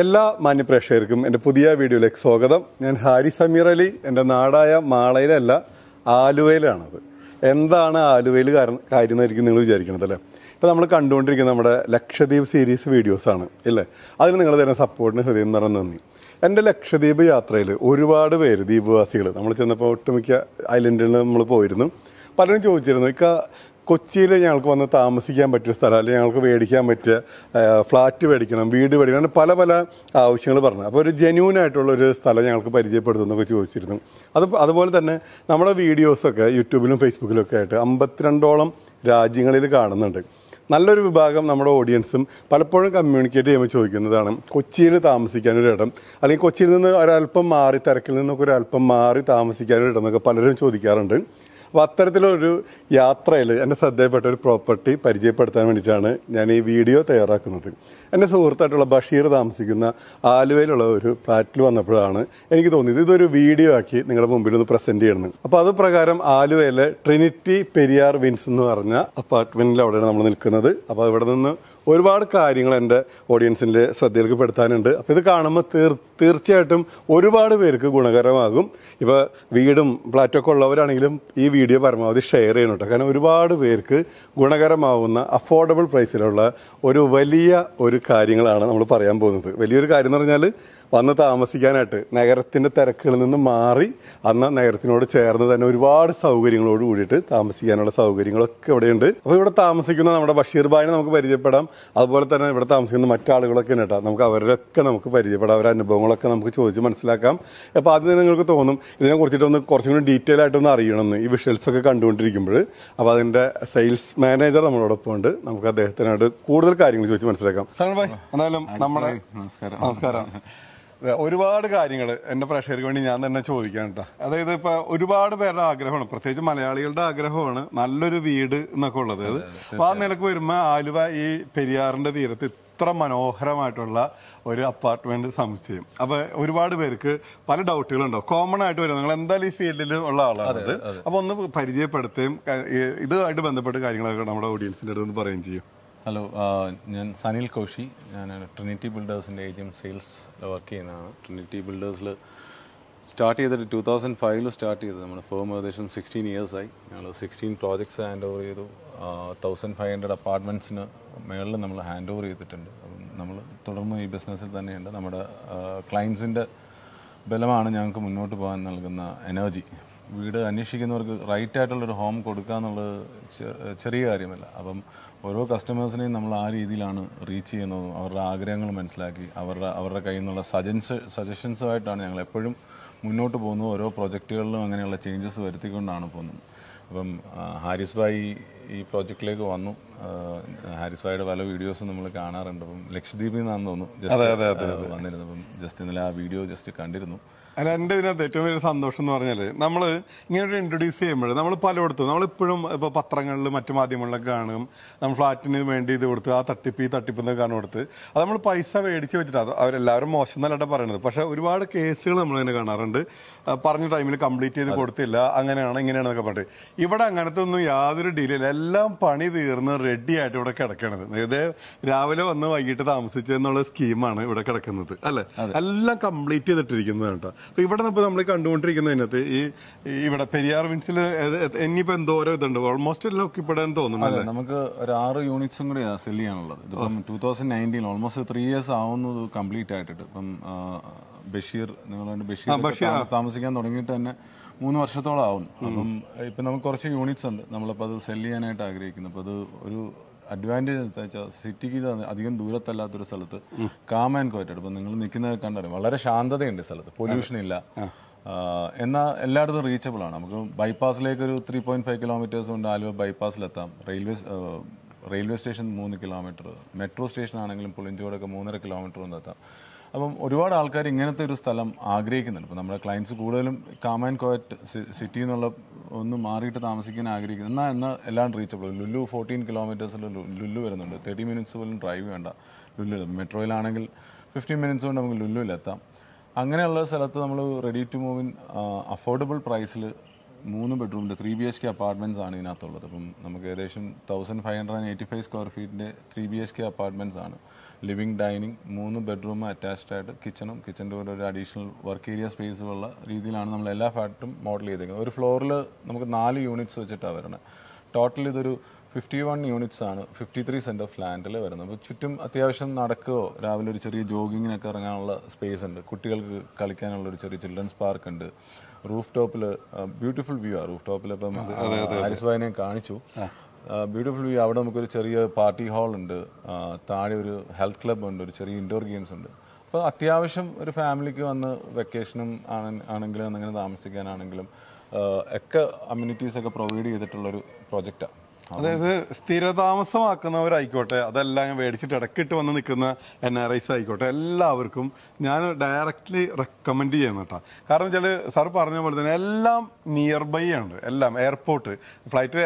എല്ലാ മാന്യപ്രേക്ഷകർക്കും എൻ്റെ പുതിയ വീഡിയോയിലേക്ക് സ്വാഗതം ഞാൻ ഹാരി സമീർ അലി എൻ്റെ നാടായ മാളയിലല്ല ആലുവയിലാണത് എന്താണ് ആലുവയിൽ കാരണം കാര്യമായിരിക്കും നിങ്ങൾ വിചാരിക്കുന്നത് അല്ലേ ഇപ്പം നമ്മൾ കണ്ടുകൊണ്ടിരിക്കുന്ന നമ്മുടെ ലക്ഷദ്വീപ് സീരീസ് വീഡിയോസാണ് ഇല്ലേ അതിന് നിങ്ങൾ തരുന്ന സപ്പോർട്ടിന് ഹൃദയം നിറഞ്ഞു നന്ദി എൻ്റെ ലക്ഷദ്വീപ് യാത്രയിൽ ഒരുപാട് പേര് ദ്വീപ്വാസികൾ നമ്മൾ ചെന്നപ്പോൾ ഒട്ടുമിക്ക ഐലൻഡിൽ നമ്മൾ പോയിരുന്നു പലരും ചോദിച്ചിരുന്നു ഇക്ക കൊച്ചിയിൽ ഞങ്ങൾക്ക് വന്ന് താമസിക്കാൻ പറ്റിയ സ്ഥലം അല്ലെങ്കിൽ ഞങ്ങൾക്ക് മേടിക്കാൻ പറ്റിയ ഫ്ലാറ്റ് മേടിക്കണം വീട് മേടിക്കണം പല പല ആവശ്യങ്ങൾ പറഞ്ഞു അപ്പോൾ ഒരു ജെന്യൂൻ ആയിട്ടുള്ള ഒരു സ്ഥലം ഞങ്ങൾക്ക് പരിചയപ്പെടുത്തുന്നൊക്കെ ചോദിച്ചിരുന്നു അത് അതുപോലെ തന്നെ നമ്മുടെ വീഡിയോസൊക്കെ യൂട്യൂബിലും ഫേസ്ബുക്കിലും ഒക്കെ ആയിട്ട് അമ്പത്തിരണ്ടോളം രാജ്യങ്ങളിൽ കാണുന്നുണ്ട് നല്ലൊരു വിഭാഗം നമ്മുടെ ഓഡിയൻസും പലപ്പോഴും കമ്മ്യൂണിക്കേറ്റ് ചെയ്യുമ്പോൾ ചോദിക്കുന്നതാണ് കൊച്ചിയിൽ താമസിക്കാൻ ഒരു ഇടം അല്ലെങ്കിൽ കൊച്ചിയിൽ നിന്ന് ഒരൽപ്പം മാറി തിരക്കിൽ നിന്നൊക്കെ ഒരൽപ്പം മാറി താമസിക്കാൻ ഒരു ഇടം എന്നൊക്കെ പലരും ചോദിക്കാറുണ്ട് അപ്പോൾ അത്തരത്തിലൊരു യാത്രയിൽ എൻ്റെ ശ്രദ്ധയപ്പെട്ട ഒരു പ്രോപ്പർട്ടി പരിചയപ്പെടുത്താൻ വേണ്ടിയിട്ടാണ് ഞാൻ ഈ വീഡിയോ തയ്യാറാക്കുന്നത് എൻ്റെ സുഹൃത്തായിട്ടുള്ള ബഷീർ താമസിക്കുന്ന ആലുവയിലുള്ള ഒരു ഫ്ലാറ്റിൽ വന്നപ്പോഴാണ് എനിക്ക് തോന്നിയത് ഇതൊരു വീഡിയോ ആക്കി നിങ്ങളുടെ മുമ്പിൽ ഒന്ന് പ്രസന്റ് ചെയ്യണം അപ്പോൾ അത് പ്രകാരം ആലുവയിലെ ട്രിനിറ്റി പെരിയാർ വിൻസ് എന്ന് പറഞ്ഞ അപ്പാർട്ട്മെന്റിൽ അവിടെയാണ് നമ്മൾ നിൽക്കുന്നത് അപ്പോൾ ഇവിടെ നിന്ന് ഒരുപാട് കാര്യങ്ങൾ എൻ്റെ ഓഡിയൻസിൻ്റെ ശ്രദ്ധയിലേക്ക് പെടുത്താനുണ്ട് അപ്പോൾ ഇത് കാണുമ്പോൾ തീർ തീർച്ചയായിട്ടും ഒരുപാട് പേർക്ക് ഗുണകരമാകും ഇപ്പോൾ വീടും ഫ്ലാറ്റൊക്കെ ഉള്ളവരാണെങ്കിലും ഈ വീഡിയോ പരമാവധി ഷെയർ ചെയ്യണം കേട്ടോ കാരണം ഒരുപാട് പേർക്ക് ഗുണകരമാവുന്ന അഫോർഡബിൾ പ്രൈസിലുള്ള ഒരു വലിയ ഒരു കാര്യങ്ങളാണ് നമ്മൾ പറയാൻ പോകുന്നത് വലിയൊരു കാര്യം എന്ന് പറഞ്ഞാൽ വന്ന് താമസിക്കാനായിട്ട് നഗരത്തിന്റെ തിരക്കുകളിൽ നിന്ന് മാറി അന്ന് നഗരത്തിനോട് ചേർന്ന് തന്നെ ഒരുപാട് സൗകര്യങ്ങളോട് കൂടിയിട്ട് താമസിക്കാനുള്ള സൗകര്യങ്ങളൊക്കെ ഇവിടെയുണ്ട് അപ്പോൾ ഇവിടെ താമസിക്കുന്ന നമ്മുടെ ബഷീർ ബായിനെ നമുക്ക് പരിചയപ്പെടാം അതുപോലെ തന്നെ ഇവിടെ താമസിക്കുന്ന മറ്റാളുകളൊക്കെ ഉണ്ട് കേട്ടോ നമുക്ക് അവരൊക്കെ നമുക്ക് പരിചയപ്പെടാം അവരുടെ അനുഭവങ്ങളൊക്കെ നമുക്ക് ചോദിച്ച് മനസ്സിലാക്കാം അപ്പോൾ അത് നിങ്ങൾക്ക് തോന്നും ഇതിനെ കുറിച്ചിട്ടൊന്ന് കുറച്ചും കൂടി ഡീറ്റെയിൽ ആയിട്ടൊന്ന് അറിയണമെന്ന് ഈ വിഷ്വൽസ് ഒക്കെ കണ്ടുകൊണ്ടിരിക്കുമ്പോൾ അപ്പോൾ അതിന്റെ സെയിൽസ് മാനേജർ നമ്മളോടൊപ്പം ഉണ്ട് നമുക്ക് അദ്ദേഹത്തിനോട് കൂടുതൽ കാര്യങ്ങൾ ചോദിച്ച് മനസ്സിലാക്കാം എന്തായാലും നമ്മുടെ നമസ്കാരം ഒരുപാട് കാര്യങ്ങൾ എന്റെ പ്രേക്ഷകർക്ക് വേണ്ടി ഞാൻ തന്നെ ചോദിക്കാൻ കേട്ടോ അതായത് ഇപ്പൊ ഒരുപാട് പേരുടെ ആഗ്രഹമാണ് പ്രത്യേകിച്ച് മലയാളികളുടെ ആഗ്രഹമാണ് നല്ലൊരു വീട് എന്നൊക്കെ ഉള്ളത് അപ്പൊ ആ നിലക്ക് വരുമ്പോ ആലുവ ഈ പെരിയാറിന്റെ തീരത്ത് ഇത്ര മനോഹരമായിട്ടുള്ള ഒരു അപ്പാർട്ട്മെന്റ് സമുച്ചയം അപ്പൊ ഒരുപാട് പേർക്ക് പല ഡൗട്ടുകളുണ്ടോ കോമൺ ആയിട്ട് വരും നിങ്ങൾ എന്തായാലും ഈ ഫീൽഡിൽ ഉള്ള ആളാണ് അപ്പൊ ഒന്ന് പരിചയപ്പെടുത്തുകയും ഇതുമായിട്ട് ബന്ധപ്പെട്ട കാര്യങ്ങളൊക്കെ നമ്മുടെ ഓഡിയൻസിന്റെ അടുത്ത് പറയുകയും ചെയ്യും ഹലോ uh, ഞാൻ സനിൽ കോഷി ഞാൻ ട്രിനിറ്റി ബിൽഡേഴ്സിൻ്റെ ഏജൻറ്റ് സെയിൽസ് വർക്ക് ചെയ്യുന്നതാണ് ട്രിനിറ്റി ബിൽഡേഴ്സിൽ സ്റ്റാർട്ട് ചെയ്തിട്ട് ടു തൗസൻഡ് ഫൈവിൽ സ്റ്റാർട്ട് ചെയ്തത് നമ്മുടെ ഫേം ഏകദേശം സിക്സ്റ്റീൻ ഇയേഴ്സായി ഞങ്ങൾ സിക്സ്റ്റീൻ പ്രോജക്ട്സ് ഹാൻഡ് ഓവർ ചെയ്തു തൗസൻഡ് ഫൈവ് ഹൺഡ്രഡ് അപ്പാർട്ട്മെൻറ്റ്സിന് മേളിൽ നമ്മൾ ഹാൻഡ് ഓവർ ചെയ്തിട്ടുണ്ട് നമ്മൾ തുടർന്നും ഈ ബിസിനസ്സിൽ തന്നെയുണ്ട് നമ്മുടെ ക്ലയൻസിൻ്റെ ബലമാണ് ഞങ്ങൾക്ക് മുന്നോട്ട് പോകാൻ നൽകുന്ന എനർജി വീട് അന്വേഷിക്കുന്നവർക്ക് റൈറ്റ് ആയിട്ടുള്ളൊരു ഹോം കൊടുക്കുക എന്നുള്ളത് ചെറിയ കാര്യമല്ല അപ്പം ഓരോ കസ്റ്റമേഴ്സിനെയും നമ്മൾ ആ രീതിയിലാണ് റീച്ച് ചെയ്യുന്നതും അവരുടെ ആഗ്രഹങ്ങൾ മനസ്സിലാക്കി അവരുടെ അവരുടെ കയ്യിൽ നിന്നുള്ള സജൻസ് സജഷൻസുമായിട്ടാണ് ഞങ്ങൾ എപ്പോഴും മുന്നോട്ട് പോകുന്നത് ഓരോ പ്രൊജക്റ്റുകളിലും അങ്ങനെയുള്ള ചേഞ്ചസ് വരുത്തിക്കൊണ്ടാണ് പോകുന്നത് അപ്പം ഹാരിസ് ഭായി ഈ പ്രോജക്റ്റിലേക്ക് വന്നു ഹാരിസായുടെ പല വീഡിയോസും നമ്മൾ കാണാറുണ്ട് അപ്പം ലക്ഷദ്വീപിൽ നിന്നാന്ന് തോന്നുന്നു വന്നിരുന്നു അപ്പം ജസ്റ്റ് ഇന്നലെ ആ വീഡിയോ ജസ്റ്റ് കണ്ടിരുന്നു അല്ല എൻ്റെ ഇതിനകത്ത് ഏറ്റവും വലിയ സന്തോഷം എന്ന് പറഞ്ഞാൽ നമ്മൾ ഇങ്ങനെ ഒരു ഇൻട്രൊഡ്യൂസ് ചെയ്യുമ്പോൾ നമ്മൾ പലയിടത്തും നമ്മളിപ്പോഴും ഇപ്പോൾ പത്രങ്ങളിൽ മറ്റു മാധ്യമങ്ങളിലൊക്കെ കാണും നമ്മൾ ഫ്ലാറ്റിന് വേണ്ടി ഇത് കൊടുത്ത് ആ തട്ടിപ്പ് ഈ തട്ടിപ്പ് എന്നൊക്കെ കാണും കൊടുത്ത് അത് നമ്മൾ പൈസ മേടിച്ച് വെച്ചിട്ട് അവരെല്ലാവരും മോശം എന്നല്ലാണ്ട് പറയണത് പക്ഷേ ഒരുപാട് കേസുകൾ നമ്മൾ കാണാറുണ്ട് പറഞ്ഞ ടൈമിൽ കംപ്ലീറ്റ് ചെയ്ത് കൊടുത്തില്ല അങ്ങനെയാണ് ഇങ്ങനെയാണെന്നൊക്കെ പറഞ്ഞിട്ട് ഇവിടെ അങ്ങനത്തെ ഒന്നും യാതൊരു ഡീലില്ല എല്ലാം പണി തീർന്ന് റെഡി ആയിട്ട് ഇവിടെ കിടക്കണത് ഇത് രാവിലെ വന്ന് വൈകിട്ട് താമസിച്ചു എന്നുള്ള സ്കീമാണ് ഇവിടെ കിടക്കുന്നത് അല്ലെ എല്ലാം കംപ്ലീറ്റ് ചെയ്തിട്ടിരിക്കുന്നത് കേട്ടോ അപ്പൊ ഇവിടെ ഇപ്പോൾ നമ്മൾ കണ്ടുകൊണ്ടിരിക്കുന്നതിനകത്ത് ഈ ഇവിടെ പെരിയാർ വിൻസിൽ ഇനിയിപ്പോ എന്തോരോ ഇതുണ്ട് ഓൾമോസ്റ്റ് എല്ലാം ഒക്കിപ്പെടാൻ തോന്നുന്നു നമുക്ക് ഒരു ആറ് യൂണിറ്റ്സും കൂടി സെല്ല് ചെയ്യാനുള്ളത് ഇതിപ്പം two thousand nineteen almost three years ആവുന്നത് കംപ്ലീറ്റ് ആയിട്ടിട്ട് ഇപ്പം ബഷീർ നിങ്ങളുടെ ബഷീർ താമസിക്കാൻ തുടങ്ങിയിട്ട് തന്നെ മൂന്ന് വർഷത്തോളം ആവും അപ്പം ഇപ്പം നമുക്ക് കുറച്ച് യൂണിറ്റ്സ് ഉണ്ട് നമ്മളപ്പോൾ അത് സെല് ചെയ്യാനായിട്ട് ആഗ്രഹിക്കുന്നു അപ്പോൾ അത് ഒരു അഡ്വാൻറ്റേജ് എന്താ വെച്ചാൽ സിറ്റിക്ക് അധികം ദൂരത്തല്ലാത്തൊരു സ്ഥലത്ത് കാം ആൻഡ് കോറ്റായിട്ട് ഇപ്പം നിങ്ങൾ നിൽക്കുന്നത് കണ്ടറിയാം വളരെ ശാന്തതയുണ്ട് സ്ഥലത്ത് പൊല്യൂഷൻ ഇല്ല എന്നാൽ എല്ലായിടത്തും റീച്ചബിൾ ആണ് നമുക്ക് ബൈപ്പാസിലേക്ക് ഒരു ത്രീ പോയിന്റ് ഫൈവ് കിലോമീറ്റേഴ്സ് കൊണ്ട് ആലുവ ബൈപ്പാസിലെത്താം റെയിൽവേ റെയിൽവേ സ്റ്റേഷൻ മൂന്ന് കിലോമീറ്റർ മെട്രോ സ്റ്റേഷൻ ആണെങ്കിലും പുളിഞ്ചോടൊക്കെ മൂന്നര കിലോമീറ്റർ എത്താം അപ്പം ഒരുപാട് ആൾക്കാർ ഇങ്ങനത്തെ ഒരു സ്ഥലം ആഗ്രഹിക്കുന്നുണ്ട് ഇപ്പം നമ്മുടെ ക്ലയൻസ് കൂടുതലും കാമൻ കോയറ്റ് സിറ്റി എന്നുള്ള ഒന്ന് മാറിയിട്ട് താമസിക്കാൻ ആഗ്രഹിക്കുന്നു എന്നാൽ എന്നാൽ എല്ലാം റീച്ചബിൾ ലുലു ഫോർട്ടീൻ കിലോമീറ്റേഴ്സിൽ ലുലു വരുന്നുണ്ട് തേർട്ടി മിനിറ്റ്സ് പോലും ഡ്രൈവ് വേണ്ട ലുലു മെട്രോയിലാണെങ്കിൽ ഫിഫ്റ്റീൻ മിനിറ്റ്സ് കൊണ്ട് നമുക്ക് ലുല്ലുവിലെത്താം അങ്ങനെയുള്ള സ്ഥലത്ത് നമ്മൾ റെഡി ടു മൂവിൻ അഫോർഡബിൾ പ്രൈസിൽ മൂന്ന് ബെഡ്റൂമിൻ്റെ three B H K apartments ആണ് ഇതിനകത്തുള്ളത് അപ്പം നമുക്ക് ഏകദേശം thousand five hundred and eighty five square ഫീറ്റിൻ്റെ three B H K apartments ആണ് ലിവിങ് ഡൈനിങ് മൂന്ന് ബെഡ്റൂം അറ്റാച്ച്ഡ് ആയിട്ട് കിച്ചണും കിച്ചൻ്റെ കൂടെ ഒരു അഡീഷണൽ വർക്ക് ഏരിയ സ്പേസ് ഉള്ള രീതിയിലാണ് നമ്മൾ എല്ലാ ഫ്ലാറ്റും മോഡൽ ചെയ്തേക്കുന്നത് ഒരു ഫ്ലോറിൽ നമുക്ക് നാല് യൂണിറ്റ്സ് വെച്ചിട്ടാണ് വരുന്നത് ടോട്ടൽ ഇതൊരു ഫിഫ്റ്റി വൺ യൂണിറ്റ്സ് ആണ് ഫിഫ്റ്റി ത്രീ സെൻറ്റ് ഓഫ് ലാൻഡിൽ വരുന്നത് അപ്പോൾ ചുറ്റും അത്യാവശ്യം നടക്കുകയോ രാവിലെ ഒരു ചെറിയ ജോഗിങ്ങിനൊക്കെ ഇറങ്ങാനുള്ള സ്പേസ് ഉണ്ട് കുട്ടികൾക്ക് കളിക്കാനുള്ള ഒരു ചെറിയ ചിൽഡ്രൻസ് പാർക്ക് ഉണ്ട് റൂഫ് ടോപ്പിൽ ബ്യൂട്ടിഫുൾ വ്യൂ ആണ് റൂഫ് ടോപ്പിൽ ഇപ്പം ആരിസ്വായനെ കാണിച്ചു ബ്യൂട്ടിഫുൾ വ്യൂ അവിടെ നമുക്കൊരു ചെറിയ പാർട്ടി ഹാൾ ഉണ്ട് താഴെ ഒരു ഹെൽത്ത് ക്ലബ് ഉണ്ട് ഒരു ചെറിയ ഇൻഡോർ ഗെയിംസ് ഉണ്ട് അപ്പോൾ അത്യാവശ്യം ഒരു ഫാമിലിക്ക് വന്ന് വെക്കേഷനും ആണെങ്കിലും അങ്ങനെ താമസിക്കാനാണെങ്കിലും ഒക്കെ അമ്യൂണിറ്റീസ് ഒക്കെ പ്രൊവൈഡ് ചെയ്തിട്ടുള്ളൊരു പ്രോജക്റ്റാണ് അതായത് സ്ഥിരതാമസമാക്കുന്നവരായിക്കോട്ടെ അതെല്ലാം മേടിച്ചിട്ട് ഇടക്കിട്ട് വന്ന് നിൽക്കുന്ന എൻ ആർ ഐസ് ആയിക്കോട്ടെ എല്ലാവർക്കും ഞാൻ ഡയറക്റ്റ്ലി റെക്കമെൻഡ് ചെയ്യുന്ന കേട്ടോ കാരണം വെച്ചാൽ സാർ പറഞ്ഞ പോലെ തന്നെ എല്ലാം നിയർ ബൈ ആണ് എല്ലാം airport flight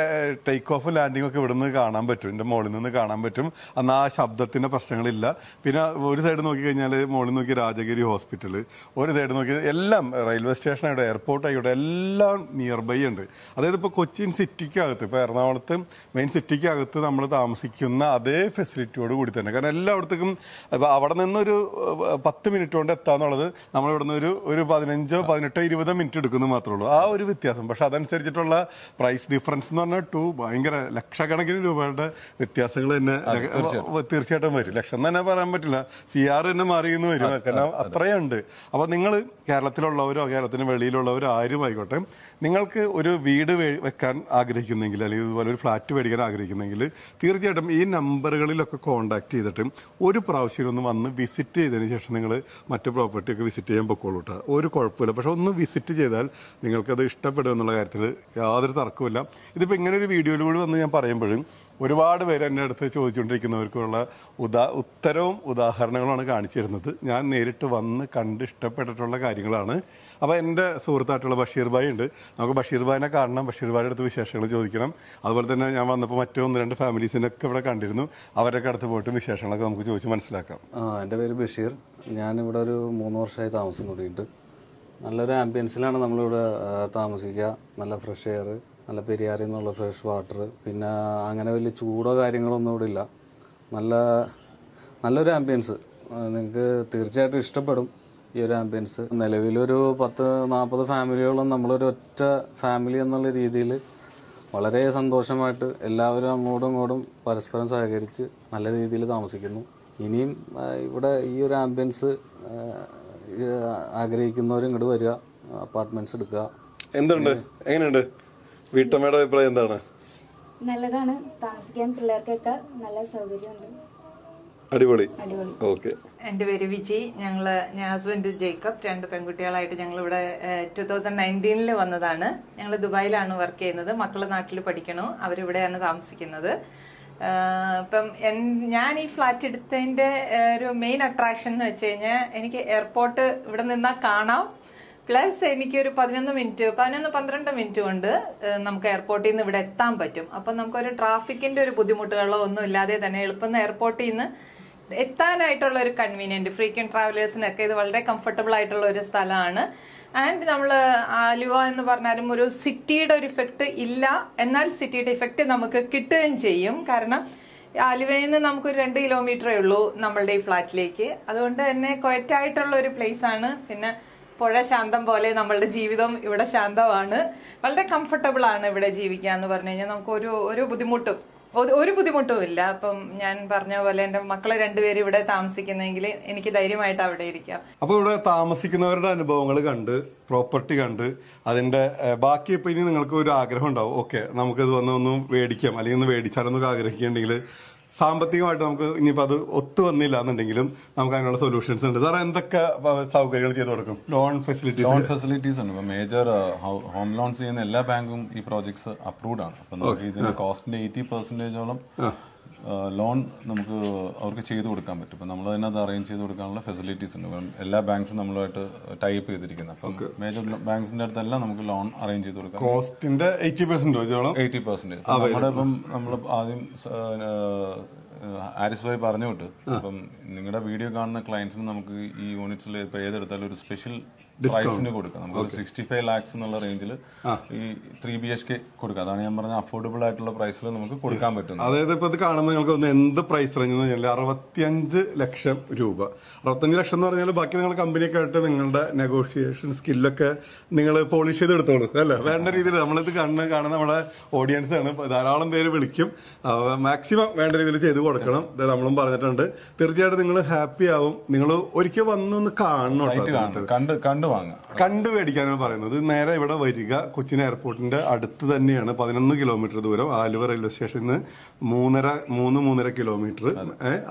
take off landing ഒക്കെ ഇവിടുന്ന് കാണാൻ പറ്റും എൻ്റെ മുകളിൽ നിന്ന് കാണാൻ പറ്റും അന്ന് ആ ശബ്ദത്തിൻ്റെ പ്രശ്നങ്ങളില്ല പിന്നെ ഒരു സൈഡ് നോക്കിക്കഴിഞ്ഞാൽ മുകളിൽ നോക്കി രാജഗിരി ഹോസ്പിറ്റൽ ഒരു സൈഡ് നോക്കി എല്ലാം റെയിൽവേ സ്റ്റേഷൻ ആയിട്ട് എയർപോർട്ട് ആയിക്കോട്ടെ എല്ലാം നിയർ ബൈ ഉണ്ട് അതായത് ഇപ്പോൾ കൊച്ചിൻ സിറ്റിക്കകത്ത് ഇപ്പോൾ എറണാകുളത്ത് മെയിൻ സിറ്റിക്കകത്ത് നമ്മൾ താമസിക്കുന്ന അതേ ഫെസിലിറ്റിയോട് കൂടി തന്നെ കാരണം എല്ലായിടത്തേക്കും അവിടെ നിന്നൊരു പത്ത് മിനിറ്റ് കൊണ്ട് എത്താന്നുള്ളത് നമ്മൾ ഇവിടെ നിന്ന് ഒരു ഒരു പതിനഞ്ചോ പതിനെട്ടോ ഇരുപതോ മിനിറ്റ് എടുക്കുന്നത് മാത്രമേ ഉള്ളൂ ആ ഒരു വ്യത്യാസം പക്ഷെ അതനുസരിച്ചിട്ടുള്ള പ്രൈസ് ഡിഫറൻസ് എന്ന് പറഞ്ഞാൽ ടു ഭയങ്കര ലക്ഷക്കണക്കിന് രൂപയുടെ വ്യത്യാസങ്ങൾ തന്നെ തീർച്ചയായിട്ടും വരും ലക്ഷം തന്നെ പറയാൻ പറ്റില്ല സി ആർ തന്നെ മാറിയെന്ന് വരും കാരണം അത്രയുണ്ട് അപ്പൊ നിങ്ങൾ കേരളത്തിലുള്ളവരോ കേരളത്തിന് വെളിയിലുള്ളവരോ ആരും ആയിക്കോട്ടെ നിങ്ങൾക്ക് ഒരു വീട് വെക്കാൻ ആഗ്രഹിക്കുന്നെങ്കിൽ അല്ലെങ്കിൽ ഇതുപോലെ ഒരു ഫ്ലാറ്റ് ഫ്ലാറ്റ് മേടിക്കാൻ ആഗ്രഹിക്കുന്നെങ്കിൽ തീർച്ചയായിട്ടും ഈ നമ്പറുകളിലൊക്കെ കോണ്ടാക്ട് ചെയ്തിട്ട് ഒരു പ്രാവശ്യം ഒന്ന് വന്ന് വിസിറ്റ് ചെയ്തതിന് ശേഷം നിങ്ങൾ മറ്റു പ്രോപ്പർട്ടിയൊക്കെ വിസിറ്റ് ചെയ്യാൻ പൊക്കോളൂ കേട്ടോ ഒരു കുഴപ്പമില്ല പക്ഷെ ഒന്ന് വിസിറ്റ് ചെയ്താൽ നിങ്ങൾക്കത് ഇഷ്ടപ്പെടും എന്നുള്ള കാര്യത്തിൽ യാതൊരു തർക്കമില്ല ഇതിപ്പോൾ ഇങ്ങനെ ഒരു വീഡിയോയിലൂടെ വന്ന് ഞാൻ പറയുമ്പോഴും ഒരുപാട് പേര് എൻ്റെ അടുത്ത് ചോദിച്ചുകൊണ്ടിരിക്കുന്നവർക്കുള്ള ഉദാ ഉത്തരവും ഉദാഹരണങ്ങളുമാണ് കാണിച്ചിരുന്നത് ഞാൻ നേരിട്ട് വന്ന് കണ്ട് ഇഷ്ടപ്പെട്ടിട്ടുള്ള കാര്യങ്ങളാണ് അപ്പോൾ എൻ്റെ സുഹൃത്തായിട്ടുള്ള ബഷീർ ഭായി ഉണ്ട് നമുക്ക് ബഷീർ ഭായിനെ കാണണം ബഷീർ ഭായിയുടെ അടുത്ത് വിശേഷങ്ങൾ ചോദിക്കണം അതുപോലെ തന്നെ ഞാൻ വന്നപ്പോൾ മറ്റു ഒന്ന് രണ്ട് ഒക്കെ ഇവിടെ കണ്ടിരുന്നു അവരൊക്കെ അടുത്ത് പോയിട്ട് വിശേഷങ്ങളൊക്കെ നമുക്ക് ചോദിച്ച് മനസ്സിലാക്കാം ആ എൻ്റെ പേര് ബഷീർ ഞാനിവിടെ ഒരു മൂന്ന് വർഷമായി താമസം കൂടിയിട്ട് നല്ലൊരു ആംബിയൻസിലാണ് നമ്മളിവിടെ താമസിക്കുക നല്ല ഫ്രഷ് എയർ നല്ല പെരിയാറിൽ നിന്നുള്ള ഫ്രഷ് വാട്ടർ പിന്നെ അങ്ങനെ വലിയ ചൂടോ കാര്യങ്ങളൊന്നും ഇവിടെ ഇല്ല നല്ല നല്ലൊരു ആംബിയൻസ് നിങ്ങൾക്ക് തീർച്ചയായിട്ടും ഇഷ്ടപ്പെടും ഈ ഒരു ആംബിയൻസ് നിലവിലൊരു പത്ത് നാൽപ്പത് ഫാമിലിയോളം നമ്മളൊരു ഒറ്റ ഫാമിലി എന്നുള്ള രീതിയിൽ വളരെ സന്തോഷമായിട്ട് എല്ലാവരും അങ്ങോട്ടും ഇങ്ങോട്ടും പരസ്പരം സഹകരിച്ച് നല്ല രീതിയിൽ താമസിക്കുന്നു ഇനിയും ഇവിടെ ഈ ഒരു ആംബിയൻസ് ആഗ്രഹിക്കുന്നവരും ഇങ്ങോട്ട് വരിക അപ്പാർട്ട്മെൻറ്റ്സ് എടുക്കുക എന്തുണ്ട് എങ്ങനെയുണ്ട് വീട്ടമ്മയുടെ അഭിപ്രായം എന്താണ് നല്ലതാണ് താമസിക്കാൻ പിള്ളേർക്കൊക്കെ നല്ല സൗകര്യമുണ്ട് അടിപൊളി ഓക്കെ എൻ്റെ പേര് വിജി ഞങ്ങള് ഞാൻ ഹസ്ബൻഡ് ജേക്കബ് രണ്ട് പെൺകുട്ടികളായിട്ട് ഞങ്ങൾ ഇവിടെ ടൂ തൗസൻഡ് നയൻറ്റീനിൽ വന്നതാണ് ഞങ്ങൾ ദുബായിലാണ് വർക്ക് ചെയ്യുന്നത് മക്കളെ നാട്ടിൽ പഠിക്കണു അവരിവിടെയാണ് താമസിക്കുന്നത് ഇപ്പം ഞാൻ ഈ ഫ്ലാറ്റ് എടുത്തതിന്റെ ഒരു മെയിൻ അട്രാക്ഷൻ എന്ന് വെച്ച് കഴിഞ്ഞാൽ എനിക്ക് എയർപോർട്ട് ഇവിടെ നിന്നാൽ കാണാം പ്ലസ് എനിക്കൊരു പതിനൊന്ന് മിനിറ്റ് പതിനൊന്ന് പന്ത്രണ്ട് മിനിറ്റ് കൊണ്ട് നമുക്ക് എയർപോർട്ടിൽ നിന്ന് ഇവിടെ എത്താൻ പറ്റും അപ്പം നമുക്കൊരു ട്രാഫിക്കിന്റെ ഒരു ബുദ്ധിമുട്ടുകളോ ഒന്നും ഇല്ലാതെ തന്നെ എളുപ്പം എയർപോർട്ടിൽ നിന്ന് എത്താനായിട്ടുള്ള ഒരു കൺവീനിയന്റ് ഫ്രീക്വന്റ് ട്രാവലേഴ്സിനൊക്കെ ഇത് വളരെ കംഫർട്ടബിൾ ആയിട്ടുള്ള ഒരു സ്ഥലമാണ് ആൻഡ് നമ്മൾ ആലുവ എന്ന് പറഞ്ഞാലും ഒരു സിറ്റിയുടെ ഒരു ഇഫക്റ്റ് ഇല്ല എന്നാൽ സിറ്റിയുടെ ഇഫക്റ്റ് നമുക്ക് കിട്ടുകയും ചെയ്യും കാരണം ആലുവയിൽ നിന്ന് നമുക്കൊരു രണ്ട് കിലോമീറ്ററേ ഉള്ളൂ നമ്മളുടെ ഈ ഫ്ലാറ്റിലേക്ക് അതുകൊണ്ട് തന്നെ കൊയറ്റായിട്ടുള്ള ഒരു പ്ലേസ് ആണ് പിന്നെ പുഴ ശാന്തം പോലെ നമ്മളുടെ ജീവിതം ഇവിടെ ശാന്തമാണ് വളരെ കംഫർട്ടബിൾ ആണ് ഇവിടെ ജീവിക്കുക എന്ന് പറഞ്ഞു കഴിഞ്ഞാൽ നമുക്ക് ഒരു ഒരു ബുദ്ധിമുട്ടും ഒരു ബുദ്ധിമുട്ടും ഇല്ല അപ്പം ഞാൻ പറഞ്ഞ പോലെ എന്റെ മക്കളെ രണ്ടുപേരും ഇവിടെ താമസിക്കുന്നെങ്കിൽ എനിക്ക് ധൈര്യമായിട്ട് അവിടെ ഇരിക്കാം അപ്പൊ ഇവിടെ താമസിക്കുന്നവരുടെ അനുഭവങ്ങൾ കണ്ട് പ്രോപ്പർട്ടി കണ്ട് അതിന്റെ ബാക്കി ഇപ്പൊ ഇനി നിങ്ങൾക്ക് ഒരു ആഗ്രഹം ഉണ്ടാവും ഓക്കെ നമുക്കിത് വന്നൊന്നും മേടിക്കാം അല്ലെങ്കിൽ ഒന്ന് മേടിച്ചാലൊന്നും ആഗ്രഹിക്കുന്നുണ്ടെങ്കിൽ സാമ്പത്തികമായിട്ട് നമുക്ക് ഇനിയിപ്പോൾ അത് ഒത്തു വന്നില്ല എന്നുണ്ടെങ്കിലും നമുക്ക് അതിനുള്ള സൊല്യൂഷൻസ് ഉണ്ട് സാർ എന്തൊക്കെ സൗകര്യങ്ങൾ ചെയ്തു കൊടുക്കും ലോൺ ഫെസിലിറ്റി ലോൺ ഫെസിലിറ്റീസ് ഉണ്ട് ഇപ്പോൾ മേജർ ഹോം ലോൺസ് ചെയ്യുന്ന എല്ലാ ബാങ്കും ഈ പ്രോജക്ട്സ് അപ്രൂവ് ആണ് അപ്പോൾ നമുക്ക് ഇതിന്റെ കോസ്റ്റിന്റെ എയ്റ്റി പെർസെന്റേജോളം ലോൺ നമുക്ക് അവർക്ക് ചെയ്തു കൊടുക്കാൻ പറ്റും ഇപ്പം നമ്മൾ തന്നെ അത് അറേഞ്ച് ചെയ്ത് കൊടുക്കാനുള്ള ഫെസിലിറ്റീസ് ഉണ്ട് എല്ലാ ബാങ്ക്സും നമ്മളുമായിട്ട് ടൈപ്പ് ചെയ്തിരിക്കുന്നത് അപ്പം മേജർ ബാങ്ക്സിന്റെ അടുത്തെല്ലാം നമുക്ക് ലോൺ അറേഞ്ച് ചെയ്ത് കൊടുക്കാം കോസ്റ്റിന്റെ എയ്റ്റി പെർസെന്റേജ് എയ്റ്റി പെർസെന്റേജ് നമ്മുടെ ഇപ്പം നമ്മൾ ആദ്യം ആരിസ് ഭായി പറഞ്ഞു വിട്ട് അപ്പം നിങ്ങളുടെ വീഡിയോ കാണുന്ന ക്ലയൻസിന് നമുക്ക് ഈ യൂണിറ്റ്സിൽ ഇപ്പോൾ ഏതെടുത്താലും ഒരു സ്പെഷ്യൽ പ്രൈസിന് കൊടുക്കാം നമുക്ക് ഒരു സിക്സ്റ്റി ഫൈവ് ലാക്സ് എന്നുള്ള റേഞ്ചിൽ ഈ ത്രീ ബി എച്ച് കെ കൊടുക്കുക അതാണ് ഞാൻ പറഞ്ഞ അഫോർഡബിൾ ആയിട്ടുള്ള പ്രൈസിൽ നമുക്ക് കൊടുക്കാൻ പറ്റും അതായത് ഇപ്പൊ ഇത് കാണുമ്പോൾ നിങ്ങൾക്ക് ഒന്ന് എന്ത് പ്രൈസ് റേഞ്ച് എന്ന് പറഞ്ഞാൽ അറുപത്തിയഞ്ച് ലക്ഷം രൂപ അറുപത്തഞ്ച് ലക്ഷം എന്ന് പറഞ്ഞാൽ ബാക്കി നിങ്ങൾ കമ്പനിയൊക്കെ ആയിട്ട് നിങ്ങളുടെ നെഗോഷിയേഷൻ സ്കില്ലൊക്കെ നിങ്ങൾ പോളിഷ് ചെയ്ത് എടുത്തോളൂ അല്ലേ വേണ്ട രീതിയിൽ നമ്മളിത് കണ്ണ് കാണുന്ന നമ്മുടെ ഓഡിയൻസ് ആണ് ധാരാളം പേര് വിളിക്കും മാക്സിമം വേണ്ട രീതിയിൽ ചെയ്ത് കൊടുക്കണം നമ്മളും പറഞ്ഞിട്ടുണ്ട് തീർച്ചയായിട്ടും നിങ്ങൾ ഹാപ്പി ആവും നിങ്ങൾ ഒരിക്കൽ വന്നൊന്ന് കാണണം കണ്ട് കണ്ട് കണ്ടു മേടിക്കാനാണ് പറയുന്നത് നേരെ ഇവിടെ വരിക കൊച്ചിൻ എയർപോർട്ടിന്റെ അടുത്ത് തന്നെയാണ് പതിനൊന്ന് കിലോമീറ്റർ ദൂരം ആലുവ റെയിൽവേ സ്റ്റേഷനിൽ നിന്ന് മൂന്നര മൂന്ന് മൂന്നര കിലോമീറ്റർ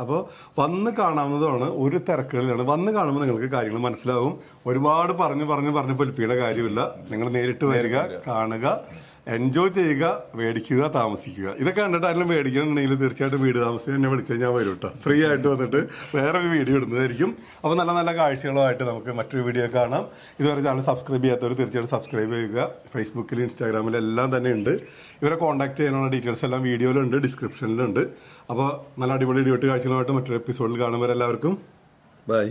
അപ്പോൾ വന്ന് കാണാവുന്നതാണ് ഒരു തിരക്കുകളിലാണ് വന്ന് കാണുമ്പോൾ നിങ്ങൾക്ക് കാര്യങ്ങൾ മനസ്സിലാവും ഒരുപാട് പറഞ്ഞു പറഞ്ഞു പറഞ്ഞു പൊലിപ്പിയുടെ കാര്യമില്ല നിങ്ങൾ നേരിട്ട് വരിക കാണുക എൻജോയ് ചെയ്യുക മേടിക്കുക താമസിക്കുക ഇതൊക്കെ കണ്ടിട്ട് ആരെങ്കിലും മേടിക്കണമെന്നുണ്ടെങ്കിൽ തീർച്ചയായിട്ടും വീട് താമസിച്ച് എന്നെ വിളിച്ചാൽ ഞാൻ വരും കേട്ടോ ഫ്രീ ആയിട്ട് വന്നിട്ട് വേറൊരു വീഡിയോ ഇടുന്നതായിരിക്കും അപ്പോൾ നല്ല നല്ല കാഴ്ചകളുമായിട്ട് നമുക്ക് മറ്റൊരു വീഡിയോ കാണാം ഇതുവരെ ചാനൽ സബ്സ്ക്രൈബ് ചെയ്യാത്തവർ തീർച്ചയായിട്ടും സബ്സ്ക്രൈബ് ചെയ്യുക ഫേസ്ബുക്കിൽ ഇൻസ്റ്റാഗ്രാമിൽ എല്ലാം തന്നെ ഉണ്ട് ഇവരെ കോൺടാക്ട് ചെയ്യാനുള്ള ഡീറ്റെയിൽസ് എല്ലാം വീഡിയോയിലുണ്ട് ഡിസ്ക്രിപ്ഷനിലുണ്ട് അപ്പോൾ നല്ല അടിപൊളി ഇടിയോട്ട് കാഴ്ചകളുമായിട്ട് മറ്റൊരു എപ്പിസോഡിൽ കാണുന്നവരെല്ലാവർക്കും ബൈ